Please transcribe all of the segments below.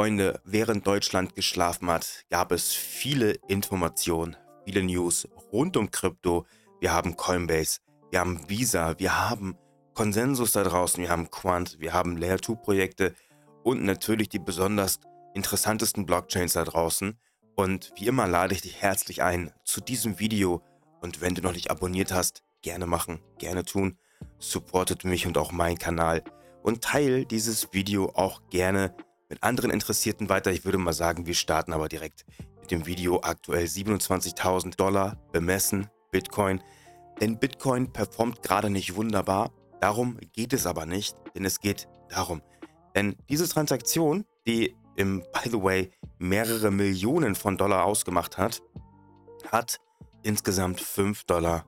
Freunde, während Deutschland geschlafen hat, gab es viele Informationen, viele News rund um Krypto. Wir haben Coinbase, wir haben Visa, wir haben Konsensus da draußen, wir haben Quant, wir haben Layer 2 Projekte und natürlich die besonders interessantesten Blockchains da draußen. Und wie immer lade ich dich herzlich ein zu diesem Video und wenn du noch nicht abonniert hast, gerne machen, gerne tun. Supportet mich und auch meinen Kanal und teile dieses Video auch gerne mit anderen Interessierten weiter. Ich würde mal sagen, wir starten aber direkt mit dem Video. Aktuell 27.000 Dollar bemessen Bitcoin. Denn Bitcoin performt gerade nicht wunderbar. Darum geht es aber nicht, denn es geht darum. Denn diese Transaktion, die im, by the way, mehrere Millionen von Dollar ausgemacht hat, hat insgesamt 5,22 Dollar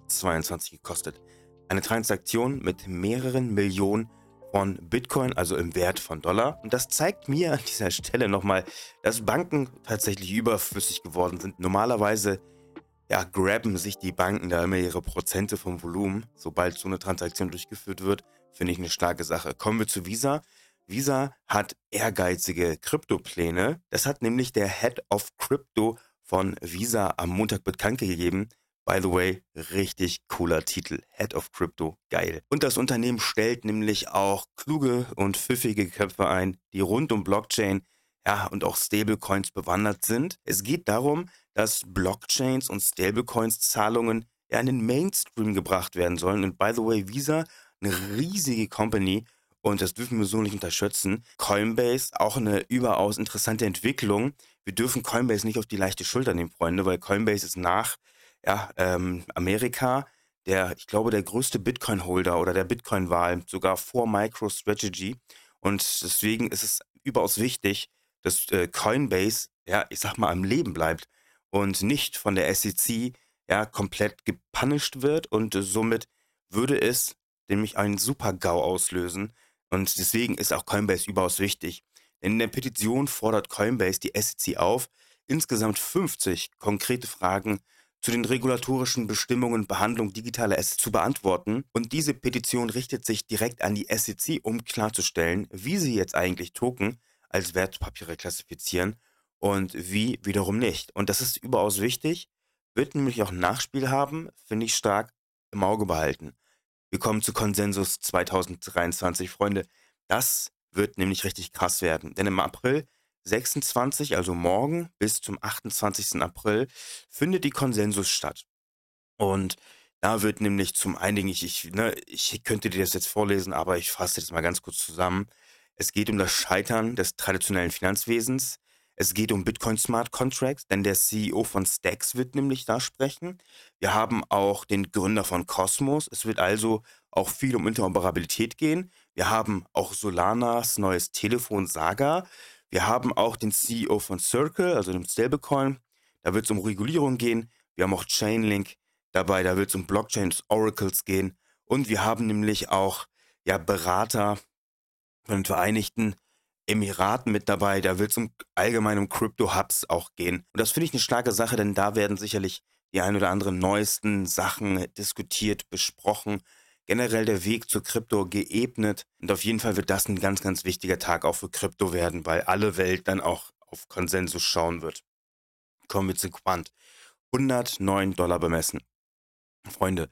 gekostet. Eine Transaktion mit mehreren Millionen Dollar von Bitcoin, also im Wert von Dollar. Und das zeigt mir an dieser Stelle nochmal, dass Banken tatsächlich überflüssig geworden sind. Normalerweise ja, graben sich die Banken da immer ihre Prozente vom Volumen, sobald so eine Transaktion durchgeführt wird. Finde ich eine starke Sache. Kommen wir zu Visa. Visa hat ehrgeizige Kryptopläne. Das hat nämlich der Head of Crypto von Visa am Montag bekannt gegeben. By the way, richtig cooler Titel. Head of Crypto, geil. Und das Unternehmen stellt nämlich auch kluge und pfiffige Köpfe ein, die rund um Blockchain ja, und auch Stablecoins bewandert sind. Es geht darum, dass Blockchains und Stablecoins Zahlungen ja, in den Mainstream gebracht werden sollen. Und by the way, Visa, eine riesige Company, und das dürfen wir so nicht unterschätzen. Coinbase, auch eine überaus interessante Entwicklung. Wir dürfen Coinbase nicht auf die leichte Schulter nehmen, Freunde, weil Coinbase ist nach ja, ähm, Amerika, der, ich glaube, der größte Bitcoin-Holder oder der Bitcoin-Wahl, sogar vor MicroStrategy. Und deswegen ist es überaus wichtig, dass äh, Coinbase, ja, ich sag mal, am Leben bleibt und nicht von der SEC ja, komplett gepunished wird und äh, somit würde es nämlich einen Super-GAU auslösen. Und deswegen ist auch Coinbase überaus wichtig. In der Petition fordert Coinbase die SEC auf, insgesamt 50 konkrete Fragen zu zu den regulatorischen Bestimmungen Behandlung digitaler Assets zu beantworten. Und diese Petition richtet sich direkt an die SEC, um klarzustellen, wie sie jetzt eigentlich Token als Wertpapiere klassifizieren und wie wiederum nicht. Und das ist überaus wichtig, wird nämlich auch Nachspiel haben, finde ich stark im Auge behalten. Wir kommen zu Konsensus 2023, Freunde. Das wird nämlich richtig krass werden, denn im April 26, also morgen bis zum 28. April, findet die Konsensus statt. Und da wird nämlich zum einen, ich, ich, ne, ich könnte dir das jetzt vorlesen, aber ich fasse das mal ganz kurz zusammen. Es geht um das Scheitern des traditionellen Finanzwesens. Es geht um Bitcoin Smart Contracts, denn der CEO von Stacks wird nämlich da sprechen. Wir haben auch den Gründer von Cosmos. Es wird also auch viel um Interoperabilität gehen. Wir haben auch Solanas neues Telefon Saga. Wir haben auch den CEO von Circle, also dem Stablecoin. Da wird es um Regulierung gehen. Wir haben auch Chainlink dabei. Da wird es um Blockchains, Oracles gehen. Und wir haben nämlich auch ja, Berater von den Vereinigten Emiraten mit dabei. Da wird es um allgemein um Crypto-Hubs auch gehen. Und das finde ich eine starke Sache, denn da werden sicherlich die ein oder anderen neuesten Sachen diskutiert, besprochen generell der Weg zur Krypto geebnet. Und auf jeden Fall wird das ein ganz, ganz wichtiger Tag auch für Krypto werden, weil alle Welt dann auch auf Konsensus schauen wird. Kommen wir zu Quant. 109 Dollar bemessen. Freunde,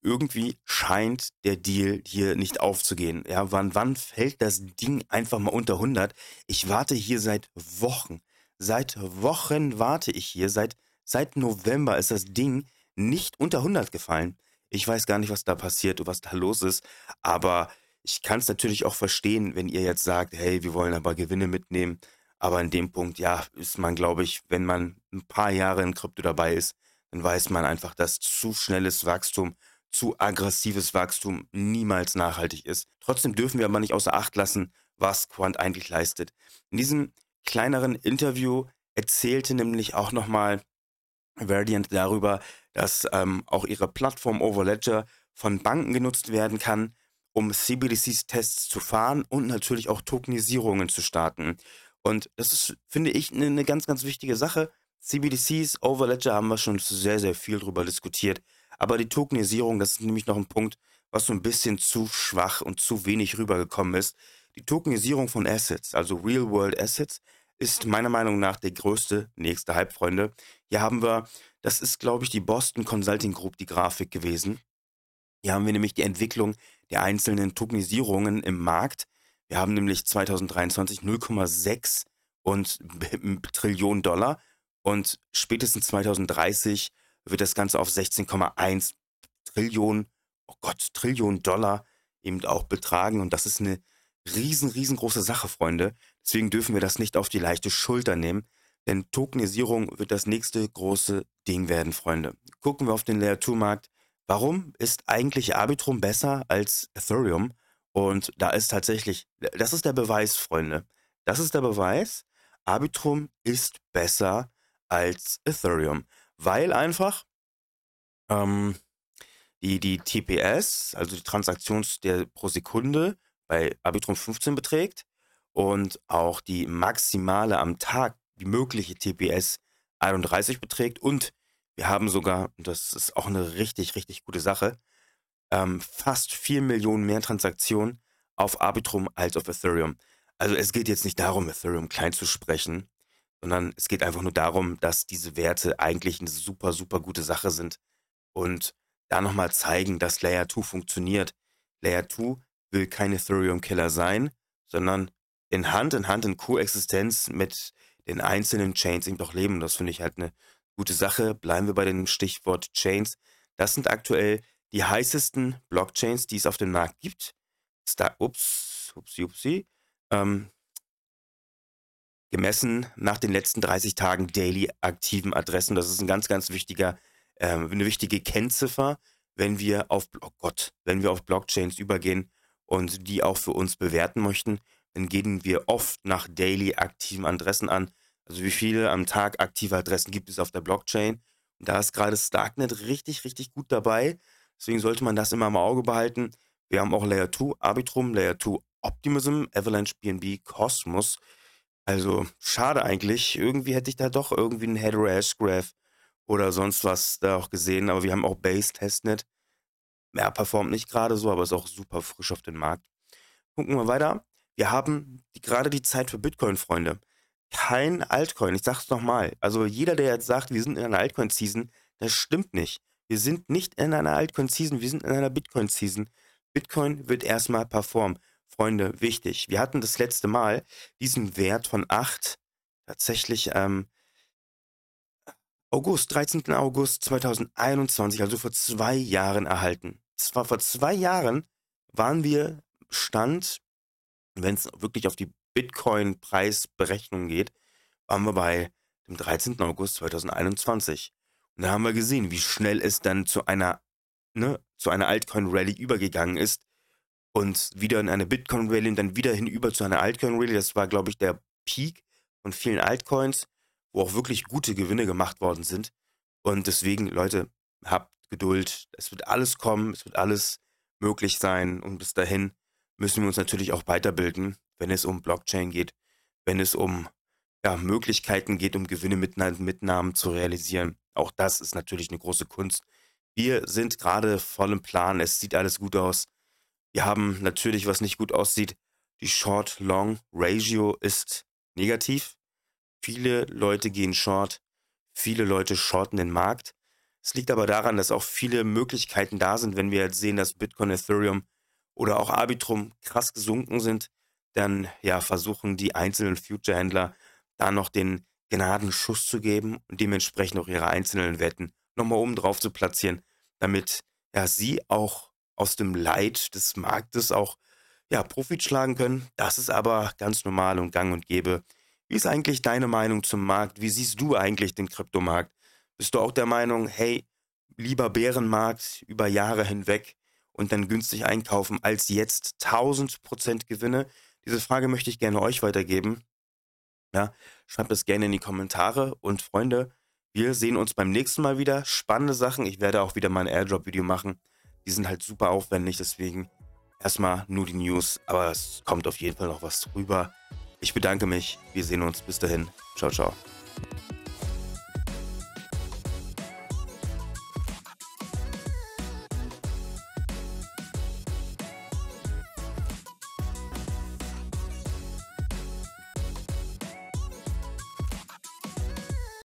irgendwie scheint der Deal hier nicht aufzugehen. Ja, wann, wann fällt das Ding einfach mal unter 100? Ich warte hier seit Wochen. Seit Wochen warte ich hier. Seit, seit November ist das Ding nicht unter 100 gefallen. Ich weiß gar nicht, was da passiert und was da los ist, aber ich kann es natürlich auch verstehen, wenn ihr jetzt sagt, hey, wir wollen aber Gewinne mitnehmen. Aber an dem Punkt, ja, ist man, glaube ich, wenn man ein paar Jahre in Krypto dabei ist, dann weiß man einfach, dass zu schnelles Wachstum, zu aggressives Wachstum niemals nachhaltig ist. Trotzdem dürfen wir aber nicht außer Acht lassen, was Quant eigentlich leistet. In diesem kleineren Interview erzählte nämlich auch nochmal Verdient darüber, dass ähm, auch ihre Plattform Overledger von Banken genutzt werden kann, um CBDCs-Tests zu fahren und natürlich auch Tokenisierungen zu starten. Und das ist, finde ich, eine ne ganz, ganz wichtige Sache. CBDCs, Overledger haben wir schon sehr, sehr viel drüber diskutiert. Aber die Tokenisierung, das ist nämlich noch ein Punkt, was so ein bisschen zu schwach und zu wenig rübergekommen ist. Die Tokenisierung von Assets, also Real-World-Assets, ist meiner Meinung nach der größte nächste Hype, Freunde. Hier haben wir, das ist, glaube ich, die Boston Consulting Group, die Grafik gewesen. Hier haben wir nämlich die Entwicklung der einzelnen Tokenisierungen im Markt. Wir haben nämlich 2023 0,6 Trillionen Dollar und spätestens 2030 wird das Ganze auf 16,1 Trillionen, oh Gott, Trillionen Dollar eben auch betragen und das ist eine riesen, riesengroße Sache, Freunde. Deswegen dürfen wir das nicht auf die leichte Schulter nehmen, denn Tokenisierung wird das nächste große Ding werden, Freunde. Gucken wir auf den Layer 2 Markt. Warum ist eigentlich Arbitrum besser als Ethereum? Und da ist tatsächlich, das ist der Beweis, Freunde. Das ist der Beweis, Arbitrum ist besser als Ethereum, weil einfach ähm, die, die TPS, also die Transaktions der pro Sekunde bei Arbitrum 15 beträgt und auch die maximale am Tag, die mögliche TPS 31 beträgt. Und wir haben sogar, das ist auch eine richtig, richtig gute Sache, ähm, fast 4 Millionen mehr Transaktionen auf Arbitrum als auf Ethereum. Also es geht jetzt nicht darum, Ethereum klein zu sprechen, sondern es geht einfach nur darum, dass diese Werte eigentlich eine super, super gute Sache sind und da nochmal zeigen, dass Layer 2 funktioniert. Layer 2 will kein Ethereum-Killer sein, sondern in Hand in Hand in Koexistenz mit den einzelnen Chains eben doch leben. Das finde ich halt eine gute Sache. Bleiben wir bei dem Stichwort Chains. Das sind aktuell die heißesten Blockchains, die es auf dem Markt gibt. Star ups, upsi, upsi. Ähm, gemessen nach den letzten 30 Tagen daily aktiven Adressen. Das ist ein ganz, ganz wichtiger, ähm, eine wichtige Kennziffer, wenn wir auf oh Gott, wenn wir auf Blockchains übergehen und die auch für uns bewerten möchten dann geben wir oft nach daily aktiven Adressen an. Also wie viele am Tag aktive Adressen gibt es auf der Blockchain? Und da ist gerade Starknet richtig, richtig gut dabei. Deswegen sollte man das immer im Auge behalten. Wir haben auch Layer 2 Arbitrum, Layer 2 Optimism, Avalanche, BNB, Cosmos. Also schade eigentlich. Irgendwie hätte ich da doch irgendwie einen Header Ash Graph oder sonst was da auch gesehen. Aber wir haben auch Base Testnet. Ja, performt nicht gerade so, aber ist auch super frisch auf den Markt. Gucken wir weiter. Wir haben gerade die Zeit für Bitcoin-Freunde. Kein Altcoin, ich sag's nochmal. Also jeder, der jetzt sagt, wir sind in einer Altcoin-Season, das stimmt nicht. Wir sind nicht in einer Altcoin-Season, wir sind in einer Bitcoin-Season. Bitcoin wird erstmal performen. Freunde, wichtig. Wir hatten das letzte Mal diesen Wert von 8 tatsächlich ähm, August, 13. August 2021, also vor zwei Jahren erhalten. Es war vor zwei Jahren, waren wir Stand wenn es wirklich auf die Bitcoin-Preisberechnung geht, waren wir bei dem 13. August 2021. Und da haben wir gesehen, wie schnell es dann zu einer, ne, zu einer Altcoin-Rally übergegangen ist und wieder in eine Bitcoin-Rally und dann wieder hinüber zu einer Altcoin-Rally. Das war, glaube ich, der Peak von vielen Altcoins, wo auch wirklich gute Gewinne gemacht worden sind. Und deswegen, Leute, habt Geduld. Es wird alles kommen, es wird alles möglich sein. Und bis dahin müssen wir uns natürlich auch weiterbilden, wenn es um Blockchain geht, wenn es um ja, Möglichkeiten geht, um Gewinne mit Mitnahmen zu realisieren. Auch das ist natürlich eine große Kunst. Wir sind gerade voll im Plan. Es sieht alles gut aus. Wir haben natürlich, was nicht gut aussieht, die Short-Long-Ratio ist negativ. Viele Leute gehen short, viele Leute shorten den Markt. Es liegt aber daran, dass auch viele Möglichkeiten da sind, wenn wir jetzt sehen, dass Bitcoin, Ethereum oder auch Arbitrum krass gesunken sind, dann ja versuchen die einzelnen Future-Händler da noch den Gnadenschuss zu geben und dementsprechend auch ihre einzelnen Wetten nochmal oben drauf zu platzieren, damit ja sie auch aus dem Leid des Marktes auch ja, Profit schlagen können. Das ist aber ganz normal und gang und gäbe. Wie ist eigentlich deine Meinung zum Markt? Wie siehst du eigentlich den Kryptomarkt? Bist du auch der Meinung, hey, lieber Bärenmarkt über Jahre hinweg, und dann günstig einkaufen als jetzt 1000 Gewinne? Diese Frage möchte ich gerne euch weitergeben. Ja, schreibt es gerne in die Kommentare und Freunde, wir sehen uns beim nächsten Mal wieder. Spannende Sachen. Ich werde auch wieder mal ein Airdrop-Video machen. Die sind halt super aufwendig, deswegen erstmal nur die News, aber es kommt auf jeden Fall noch was drüber. Ich bedanke mich. Wir sehen uns. Bis dahin. Ciao, ciao.